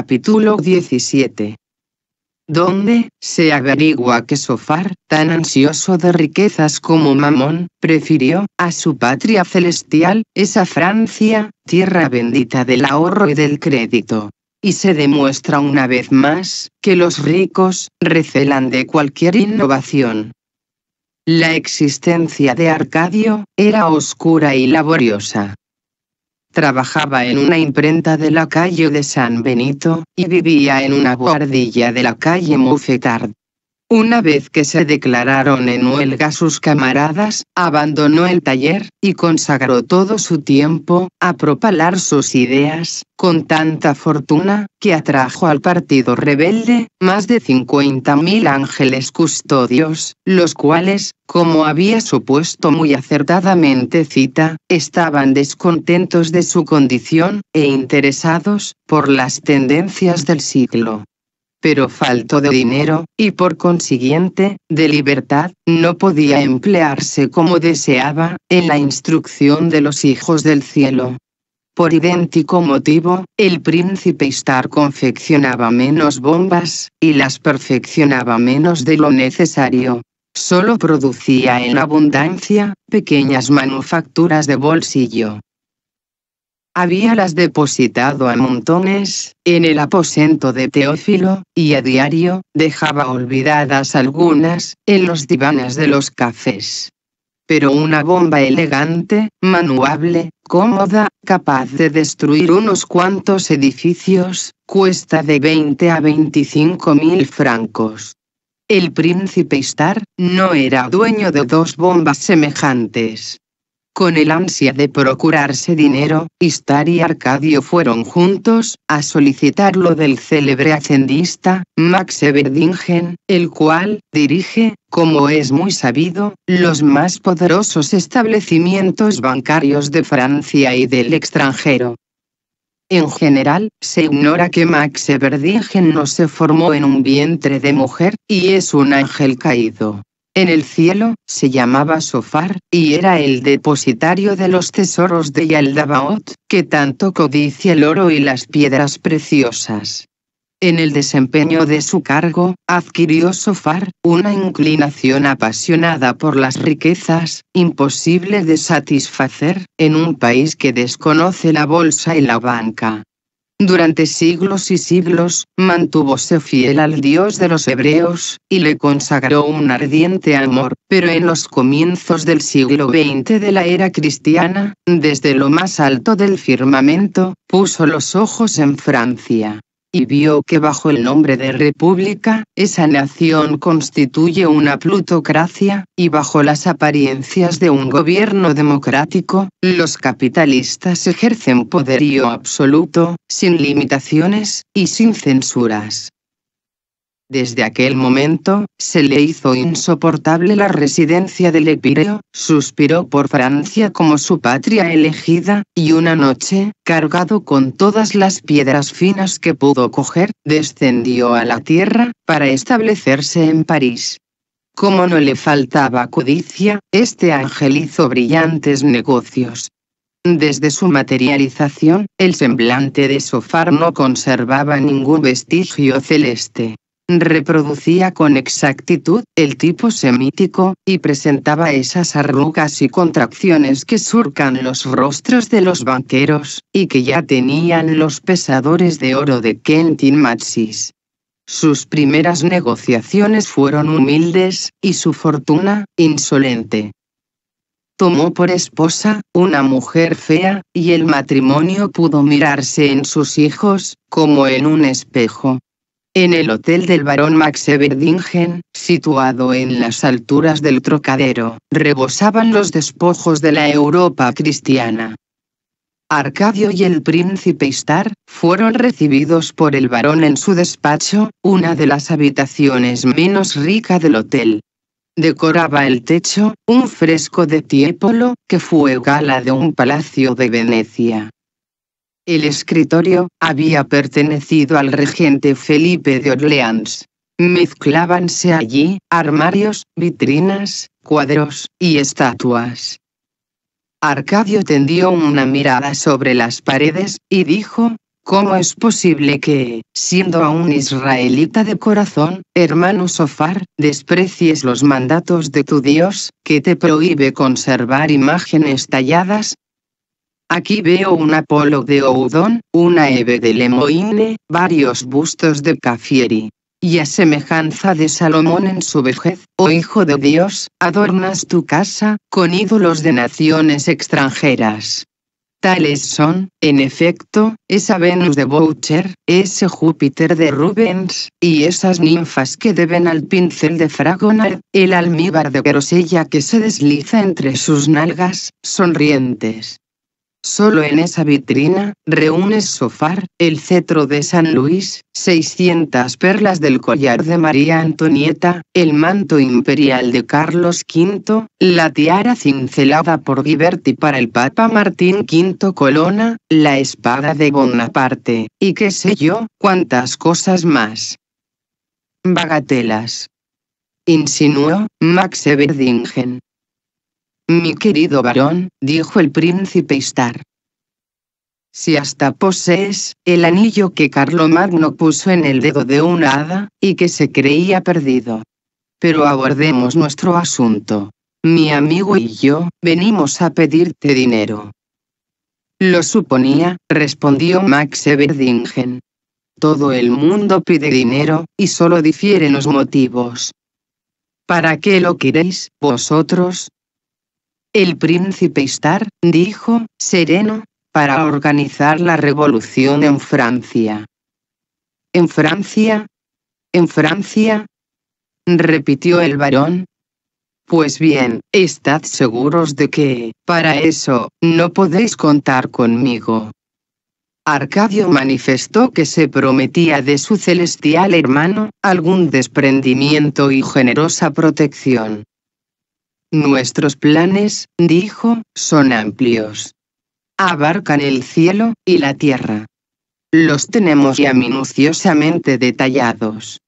Capítulo 17. Donde, se averigua que Sofar, tan ansioso de riquezas como Mamón, prefirió, a su patria celestial, esa Francia, tierra bendita del ahorro y del crédito. Y se demuestra una vez más, que los ricos, recelan de cualquier innovación. La existencia de Arcadio, era oscura y laboriosa, trabajaba en una imprenta de la calle de San Benito, y vivía en una guardilla de la calle Mouffetard. Una vez que se declararon en huelga sus camaradas, abandonó el taller, y consagró todo su tiempo, a propalar sus ideas, con tanta fortuna, que atrajo al partido rebelde, más de 50.000 ángeles custodios, los cuales, como había supuesto muy acertadamente cita, estaban descontentos de su condición, e interesados, por las tendencias del siglo pero falto de dinero, y por consiguiente, de libertad, no podía emplearse como deseaba, en la instrucción de los hijos del cielo. Por idéntico motivo, el príncipe Star confeccionaba menos bombas, y las perfeccionaba menos de lo necesario. Solo producía en abundancia, pequeñas manufacturas de bolsillo había las depositado a montones, en el aposento de Teófilo, y a diario, dejaba olvidadas algunas, en los divanes de los cafés. Pero una bomba elegante, manuable, cómoda, capaz de destruir unos cuantos edificios, cuesta de 20 a 25 mil francos. El príncipe Star no era dueño de dos bombas semejantes. Con el ansia de procurarse dinero, Istar y Arcadio fueron juntos, a solicitarlo del célebre hacendista, Max Everdingen, el cual, dirige, como es muy sabido, los más poderosos establecimientos bancarios de Francia y del extranjero. En general, se ignora que Max Everdingen no se formó en un vientre de mujer, y es un ángel caído. En el cielo, se llamaba Sofar, y era el depositario de los tesoros de Yaldabaot, que tanto codicia el oro y las piedras preciosas. En el desempeño de su cargo, adquirió Sofar una inclinación apasionada por las riquezas, imposible de satisfacer, en un país que desconoce la bolsa y la banca. Durante siglos y siglos, mantuvose fiel al Dios de los hebreos, y le consagró un ardiente amor, pero en los comienzos del siglo XX de la era cristiana, desde lo más alto del firmamento, puso los ojos en Francia y vio que bajo el nombre de república, esa nación constituye una plutocracia, y bajo las apariencias de un gobierno democrático, los capitalistas ejercen poderío absoluto, sin limitaciones, y sin censuras. Desde aquel momento, se le hizo insoportable la residencia del Epireo, suspiró por Francia como su patria elegida, y una noche, cargado con todas las piedras finas que pudo coger, descendió a la tierra, para establecerse en París. Como no le faltaba codicia, este ángel hizo brillantes negocios, desde su materialización, el semblante de Sofar no conservaba ningún vestigio celeste. Reproducía con exactitud el tipo semítico, y presentaba esas arrugas y contracciones que surcan los rostros de los banqueros, y que ya tenían los pesadores de oro de Kentin Maxis. Sus primeras negociaciones fueron humildes, y su fortuna, insolente. Tomó por esposa, una mujer fea, y el matrimonio pudo mirarse en sus hijos, como en un espejo en el Hotel del Barón Max Everdingen, situado en las alturas del Trocadero, rebosaban los despojos de la Europa cristiana. Arcadio y el príncipe Star fueron recibidos por el barón en su despacho, una de las habitaciones menos rica del hotel. Decoraba el techo un fresco de Tiepolo, que fue gala de un palacio de Venecia. El escritorio había pertenecido al regente Felipe de Orleans. Mezclábanse allí armarios, vitrinas, cuadros y estatuas. Arcadio tendió una mirada sobre las paredes y dijo, ¿Cómo es posible que, siendo aún israelita de corazón, hermano Sofar, desprecies los mandatos de tu Dios, que te prohíbe conservar imágenes talladas, Aquí veo un Apolo de Oudón, una Eve de Lemoine, varios bustos de Cafieri. Y a semejanza de Salomón en su vejez, oh Hijo de Dios, adornas tu casa, con ídolos de naciones extranjeras. Tales son, en efecto, esa Venus de Boucher, ese Júpiter de Rubens, y esas ninfas que deben al pincel de Fragonard, el almíbar de grosella que se desliza entre sus nalgas, sonrientes. Solo en esa vitrina, reúnes Sofar, el cetro de San Luis, 600 perlas del collar de María Antonieta, el manto imperial de Carlos V, la tiara cincelada por Ghiberti para el Papa Martín V Colona, la espada de Bonaparte, y qué sé yo, cuántas cosas más. Bagatelas. Insinuó Max Everdingen. Mi querido varón, dijo el príncipe Istar. Si hasta posees el anillo que Carlomagno puso en el dedo de una hada, y que se creía perdido. Pero abordemos nuestro asunto. Mi amigo y yo, venimos a pedirte dinero. Lo suponía, respondió Max Everdingen. Todo el mundo pide dinero, y solo difieren los motivos. ¿Para qué lo queréis, vosotros? El príncipe Star dijo, sereno, para organizar la revolución en Francia. En Francia, en Francia, repitió el varón. Pues bien, estad seguros de que, para eso, no podéis contar conmigo. Arcadio manifestó que se prometía de su celestial hermano algún desprendimiento y generosa protección. Nuestros planes, dijo, son amplios. Abarcan el cielo y la tierra. Los tenemos ya minuciosamente detallados.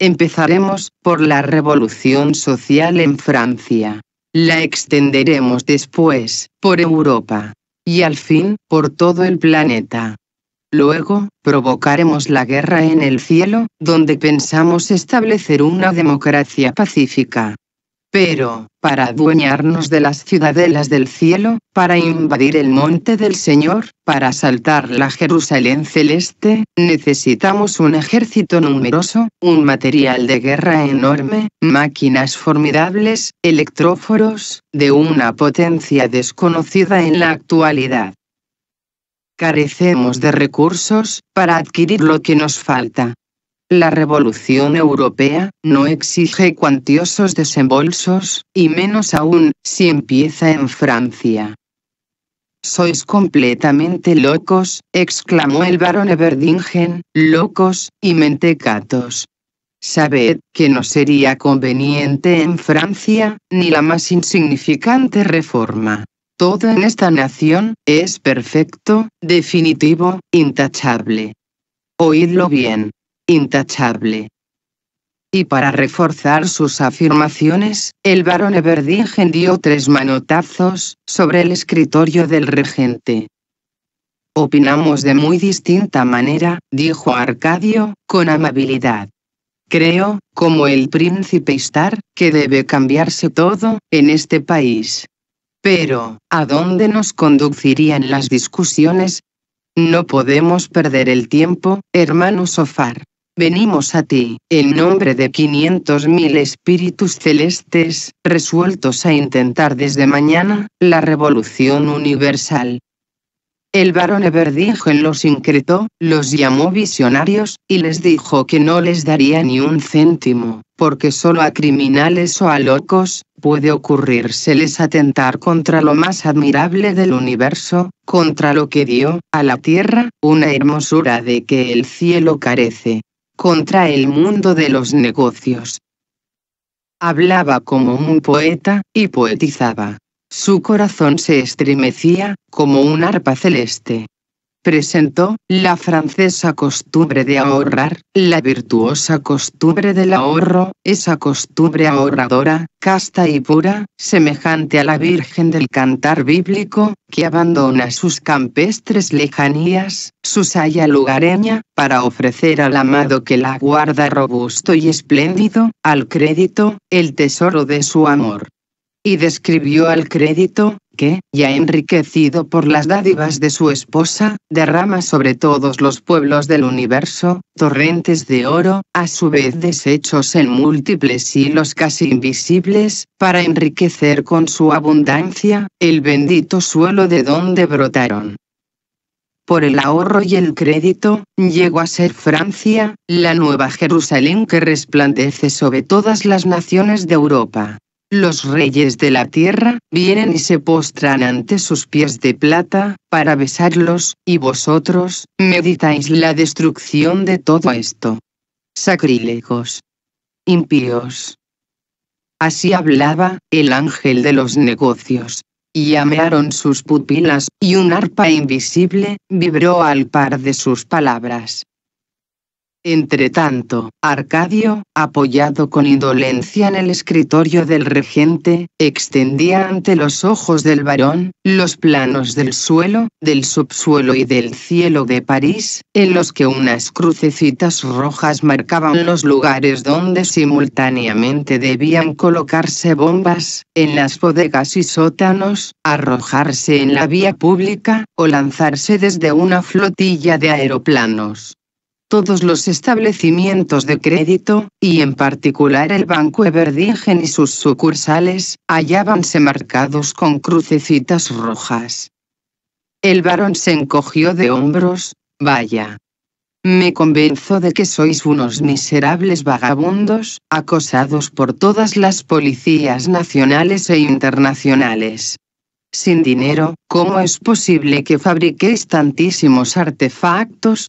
Empezaremos por la revolución social en Francia. La extenderemos después, por Europa. Y al fin, por todo el planeta. Luego, provocaremos la guerra en el cielo, donde pensamos establecer una democracia pacífica pero, para adueñarnos de las ciudadelas del cielo, para invadir el monte del Señor, para asaltar la Jerusalén celeste, necesitamos un ejército numeroso, un material de guerra enorme, máquinas formidables, electróforos, de una potencia desconocida en la actualidad. Carecemos de recursos para adquirir lo que nos falta. La revolución europea no exige cuantiosos desembolsos, y menos aún, si empieza en Francia. Sois completamente locos, exclamó el barón Everdingen, locos, y mentecatos. Sabed que no sería conveniente en Francia, ni la más insignificante reforma. Todo en esta nación es perfecto, definitivo, intachable. Oídlo bien, intachable. Y para reforzar sus afirmaciones, el barón Everdingen dio tres manotazos sobre el escritorio del regente. Opinamos de muy distinta manera, dijo Arcadio, con amabilidad. Creo, como el príncipe Star, que debe cambiarse todo, en este país. Pero, ¿a dónde nos conducirían las discusiones? No podemos perder el tiempo, hermano Sofar. Venimos a ti, en nombre de 500.000 espíritus celestes, resueltos a intentar desde mañana, la revolución universal. El barón Everdingen los incretó, los llamó visionarios, y les dijo que no les daría ni un céntimo, porque solo a criminales o a locos, puede ocurrírseles atentar contra lo más admirable del universo, contra lo que dio, a la tierra, una hermosura de que el cielo carece contra el mundo de los negocios. Hablaba como un poeta, y poetizaba. Su corazón se estremecía, como un arpa celeste presentó la francesa costumbre de ahorrar, la virtuosa costumbre del ahorro, esa costumbre ahorradora, casta y pura, semejante a la Virgen del cantar bíblico, que abandona sus campestres lejanías, su saya lugareña, para ofrecer al amado que la guarda robusto y espléndido, al crédito, el tesoro de su amor y describió al crédito, que, ya enriquecido por las dádivas de su esposa, derrama sobre todos los pueblos del universo, torrentes de oro, a su vez deshechos en múltiples hilos casi invisibles, para enriquecer con su abundancia, el bendito suelo de donde brotaron. Por el ahorro y el crédito, llegó a ser Francia, la nueva Jerusalén que resplandece sobre todas las naciones de Europa. Los reyes de la tierra vienen y se postran ante sus pies de plata, para besarlos, y vosotros, meditáis la destrucción de todo esto. Sacrílegos. Impíos. Así hablaba, el ángel de los negocios. Y amearon sus pupilas, y un arpa invisible, vibró al par de sus palabras. Entre tanto, Arcadio, apoyado con indolencia en el escritorio del regente, extendía ante los ojos del varón los planos del suelo, del subsuelo y del cielo de París, en los que unas crucecitas rojas marcaban los lugares donde simultáneamente debían colocarse bombas, en las bodegas y sótanos, arrojarse en la vía pública, o lanzarse desde una flotilla de aeroplanos todos los establecimientos de crédito, y en particular el Banco Everdigen y sus sucursales, hallábanse marcados con crucecitas rojas. El varón se encogió de hombros, vaya. Me convenzo de que sois unos miserables vagabundos, acosados por todas las policías nacionales e internacionales. Sin dinero, ¿cómo es posible que fabriquéis tantísimos artefactos,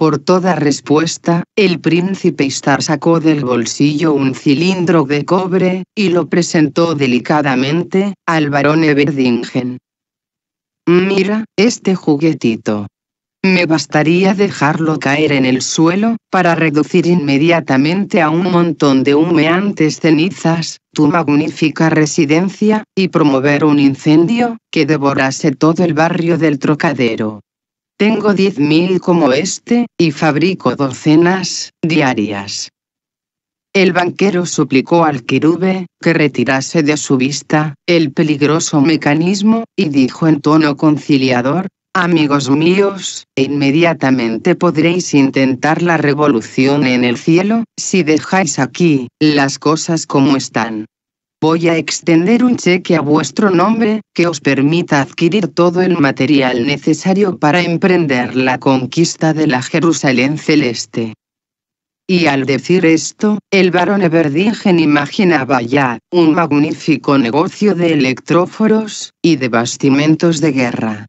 por toda respuesta, el príncipe Istar sacó del bolsillo un cilindro de cobre, y lo presentó delicadamente, al barón Everdingen. Mira, este juguetito. Me bastaría dejarlo caer en el suelo, para reducir inmediatamente a un montón de humeantes cenizas, tu magnífica residencia, y promover un incendio, que devorase todo el barrio del trocadero. Tengo diez mil como este, y fabrico docenas, diarias. El banquero suplicó al quirube, que retirase de su vista, el peligroso mecanismo, y dijo en tono conciliador, Amigos míos, inmediatamente podréis intentar la revolución en el cielo, si dejáis aquí, las cosas como están. Voy a extender un cheque a vuestro nombre, que os permita adquirir todo el material necesario para emprender la conquista de la Jerusalén celeste. Y al decir esto, el barón Everdingen imaginaba ya un magnífico negocio de electróforos y de bastimentos de guerra.